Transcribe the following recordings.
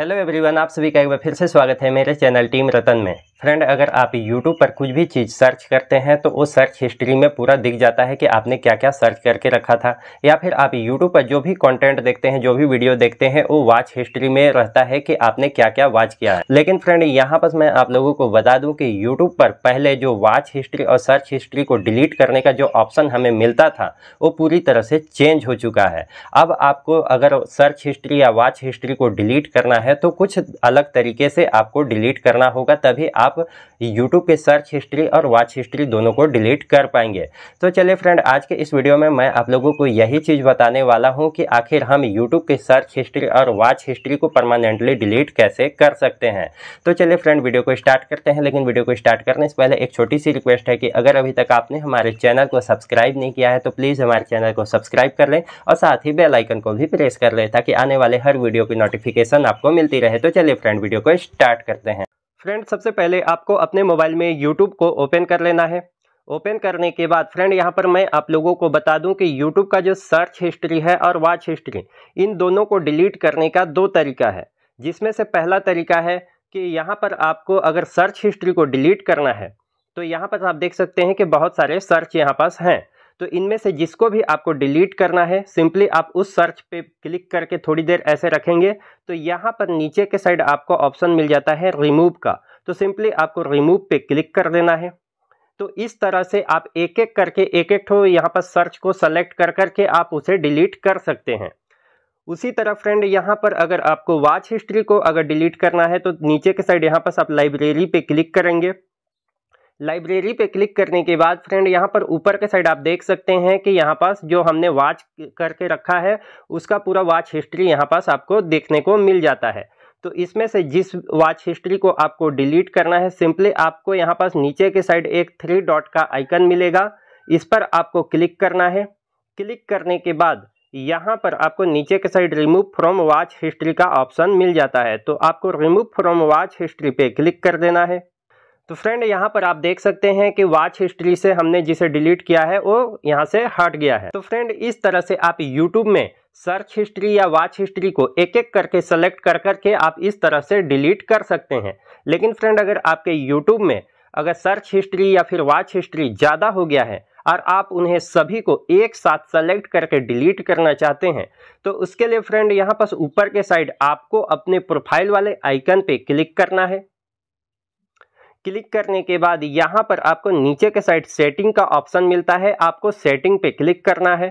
hello everyone आप सभी का एक बार फिर से स्वागत है मेरे चैनल टीम रतन में फ्रेंड अगर आप यूट्यूब पर कुछ भी चीज़ सर्च करते हैं तो वो सर्च हिस्ट्री में पूरा दिख जाता है कि आपने क्या क्या सर्च करके रखा था या फिर आप यूट्यूब पर जो भी कंटेंट देखते हैं जो भी वीडियो देखते हैं वो वॉच हिस्ट्री में रहता है कि आपने क्या क्या वॉच किया है लेकिन फ्रेंड यहाँ पर मैं आप लोगों को बता दूँ कि यूट्यूब पर पहले जो वॉच हिस्ट्री और सर्च हिस्ट्री को डिलीट करने का जो ऑप्शन हमें मिलता था वो पूरी तरह से चेंज हो चुका है अब आपको अगर सर्च हिस्ट्री या वॉच हिस्ट्री को डिलीट करना है तो कुछ अलग तरीके से आपको डिलीट करना होगा तभी आप यूट्यूब के सर्च हिस्ट्री और वॉच हिस्ट्री दोनों को डिलीट कर पाएंगे तो चलिए फ्रेंड आज के इस वीडियो में मैं आप लोगों को यही चीज़ बताने वाला हूँ कि आखिर हम यूट्यूब के सर्च हिस्ट्री और वॉच हिस्ट्री को परमानेंटली डिलीट कैसे कर सकते हैं तो चलिए फ्रेंड वीडियो को स्टार्ट करते हैं लेकिन वीडियो को स्टार्ट करने से पहले एक छोटी सी रिक्वेस्ट है कि अगर अभी तक आपने हमारे चैनल को सब्सक्राइब नहीं किया है तो प्लीज़ हमारे चैनल को सब्सक्राइब कर लें और साथ ही बेलाइकन को भी प्रेस कर लें ताकि आने वाले हर वीडियो की नोटिफिकेशन आपको मिलती रहे तो चलिए फ्रेंड वीडियो को स्टार्ट करते हैं फ्रेंड सबसे पहले आपको अपने मोबाइल में यूट्यूब को ओपन कर लेना है ओपन करने के बाद फ्रेंड यहां पर मैं आप लोगों को बता दूं कि यूट्यूब का जो सर्च हिस्ट्री है और वॉच हिस्ट्री इन दोनों को डिलीट करने का दो तरीका है जिसमें से पहला तरीका है कि यहाँ पर आपको अगर सर्च हिस्ट्री को डिलीट करना है तो यहाँ पर आप देख सकते हैं कि बहुत सारे सर्च यहाँ पास हैं तो इनमें से जिसको भी आपको डिलीट करना है सिंपली आप उस सर्च पे क्लिक करके थोड़ी देर ऐसे रखेंगे तो यहाँ पर नीचे के साइड आपको ऑप्शन मिल जाता है रिमूव का तो सिंपली आपको रिमूव पे क्लिक कर देना है तो इस तरह से आप एक एक करके एक एक ठो यहाँ पर सर्च को सेलेक्ट कर करके आप उसे डिलीट कर सकते हैं उसी तरह फ्रेंड यहाँ पर अगर आपको वॉच हिस्ट्री को अगर डिलीट करना है तो नीचे के साइड यहाँ पर आप लाइब्रेरी पे क्लिक करेंगे लाइब्रेरी पे क्लिक करने के बाद फ्रेंड यहाँ पर ऊपर के साइड आप देख सकते हैं कि यहाँ पास जो हमने वाच करके रखा है उसका पूरा वाच हिस्ट्री यहाँ पास आपको देखने को मिल जाता है तो इसमें से जिस वाच हिस्ट्री को आपको डिलीट करना है सिंपली आपको यहाँ पास नीचे के साइड एक थ्री डॉट का आइकन मिलेगा इस पर आपको क्लिक करना है क्लिक करने के बाद यहाँ पर आपको नीचे के side remove from watch history का ऑप्शन मिल जाता है तो आपको रिमूव फ्रॉम वाच हिस्ट्री पे क्लिक कर देना है तो फ्रेंड यहाँ पर आप देख सकते हैं कि वाच हिस्ट्री से हमने जिसे डिलीट किया है वो यहाँ से हट गया है तो फ्रेंड इस तरह से आप यूट्यूब में सर्च हिस्ट्री या वाच हिस्ट्री को एक एक करके सेलेक्ट कर करके आप इस तरह से डिलीट कर सकते हैं लेकिन फ्रेंड अगर आपके यूट्यूब में अगर सर्च हिस्ट्री या फिर वाच हिस्ट्री ज़्यादा हो गया है और आप उन्हें सभी को एक साथ सेलेक्ट करके डिलीट करना चाहते हैं तो उसके लिए फ्रेंड यहाँ पर ऊपर के साइड आपको अपने प्रोफाइल वाले आइकन पे क्लिक करना है क्लिक करने के बाद यहाँ पर आपको नीचे के साइड सेटिंग का ऑप्शन मिलता है आपको सेटिंग पे क्लिक करना है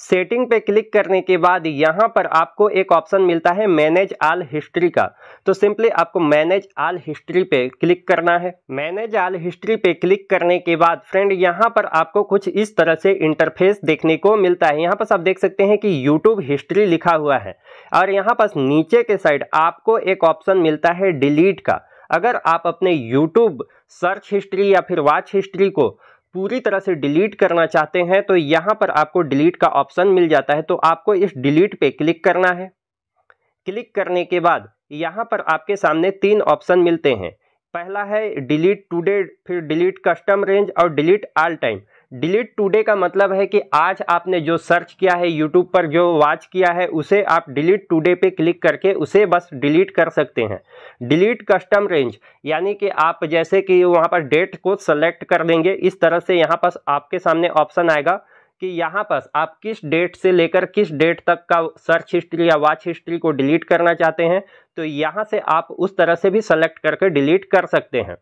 सेटिंग पे क्लिक करने के बाद यहाँ पर आपको एक ऑप्शन मिलता है मैनेज आल हिस्ट्री का तो सिंपली आपको मैनेज आल हिस्ट्री पे क्लिक करना है मैनेज आल हिस्ट्री पे क्लिक करने के बाद फ्रेंड यहाँ पर आपको कुछ इस तरह से इंटरफेस देखने को मिलता है यहाँ पर आप देख सकते हैं कि यूट्यूब हिस्ट्री लिखा हुआ है और यहाँ पर नीचे के साइड आपको एक ऑप्शन मिलता है डिलीट का अगर आप अपने यूट्यूब सर्च हिस्ट्री या फिर वाच हिस्ट्री को पूरी तरह से डिलीट करना चाहते हैं तो यहाँ पर आपको डिलीट का ऑप्शन मिल जाता है तो आपको इस डिलीट पे क्लिक करना है क्लिक करने के बाद यहाँ पर आपके सामने तीन ऑप्शन मिलते हैं पहला है डिलीट टूडे फिर डिलीट कस्टम रेंज और delete all time delete today का मतलब है कि आज आपने जो सर्च किया है यूट्यूब पर जो वॉच किया है उसे आप डिलीट टुडे पे क्लिक करके उसे बस डिलीट कर सकते हैं डिलीट कस्टम रेंज यानी कि आप जैसे कि वहाँ पर डेट को सेलेक्ट कर लेंगे इस तरह से यहाँ पर आपके सामने ऑप्शन आएगा कि यहाँ पर आप किस डेट से लेकर किस डेट तक का सर्च हिस्ट्री या वॉच हिस्ट्री को डिलीट करना चाहते हैं तो यहाँ से आप उस तरह से भी सेलेक्ट करके डिलीट कर सकते हैं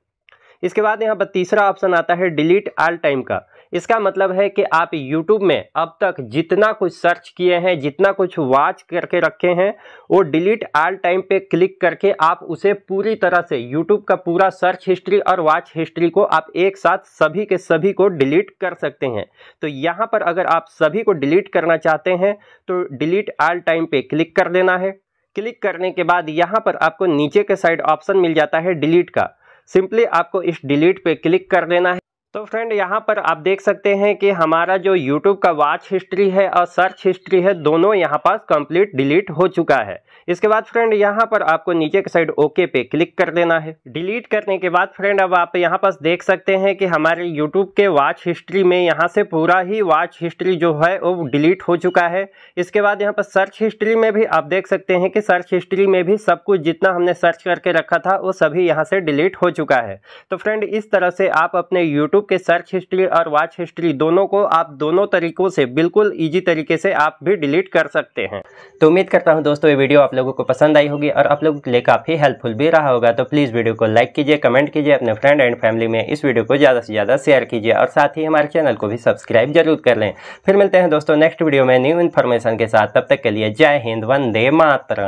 इसके बाद यहाँ पर तीसरा ऑप्शन आता है डिलीट आल टाइम का इसका मतलब है कि आप यूट्यूब में अब तक जितना कुछ सर्च किए हैं जितना कुछ वाच करके रखे हैं वो डिलीट आल टाइम पे क्लिक करके आप उसे पूरी तरह से यूट्यूब का पूरा सर्च हिस्ट्री और वाच हिस्ट्री को आप एक साथ सभी के सभी को डिलीट कर सकते हैं तो यहाँ पर अगर आप सभी को डिलीट करना चाहते हैं तो डिलीट आल टाइम पर क्लिक कर देना है क्लिक करने के बाद यहाँ पर आपको नीचे के साइड ऑप्शन मिल जाता है डिलीट का सिंपली आपको इस डिलीट पे क्लिक कर देना तो फ्रेंड यहाँ पर आप देख सकते हैं कि हमारा जो YouTube का वॉच हिस्ट्री है और सर्च हिस्ट्री है दोनों यहाँ पास कंप्लीट डिलीट हो चुका है इसके बाद फ्रेंड यहाँ पर आपको नीचे के साइड ओके पे क्लिक कर देना है डिलीट करने के बाद फ्रेंड अब आप यहाँ पास देख सकते हैं कि हमारे यूट्यूब के वॉच हिस्ट्री में यहाँ से पूरा ही वॉच हिस्ट्री जो है वो डिलीट हो चुका है इसके बाद यहाँ पर सर्च हिस्ट्री में भी आप देख सकते हैं कि सर्च हिस्ट्री में भी सब कुछ जितना हमने सर्च करके रखा था वो सभी यहाँ से डिलीट हो चुका है तो फ्रेंड इस तरह से आप अपने यूट्यूब यूट्यूब के सर्च हिस्ट्री और वॉच हिस्ट्री दोनों को आप दोनों तरीकों से बिल्कुल ईजी तरीके से आप भी डिलीट कर सकते हैं तो उम्मीद करता हूँ दोस्तों ये वीडियो आप लोगों को पसंद आई होगी और आप लोगों के लिए काफ़ी हेल्पफुल भी रहा होगा तो प्लीज़ वीडियो को लाइक कीजिए कमेंट कीजिए अपने फ्रेंड एंड फैमिली में इस वीडियो को ज़्यादा से ज़्यादा शेयर कीजिए और साथ ही हमारे चैनल को भी सब्सक्राइब जरूर कर लें फिर मिलते हैं दोस्तों नेक्स्ट वीडियो में न्यू इन्फॉर्मेशन के साथ तब तक के लिए जय हिंद वंदे मातरम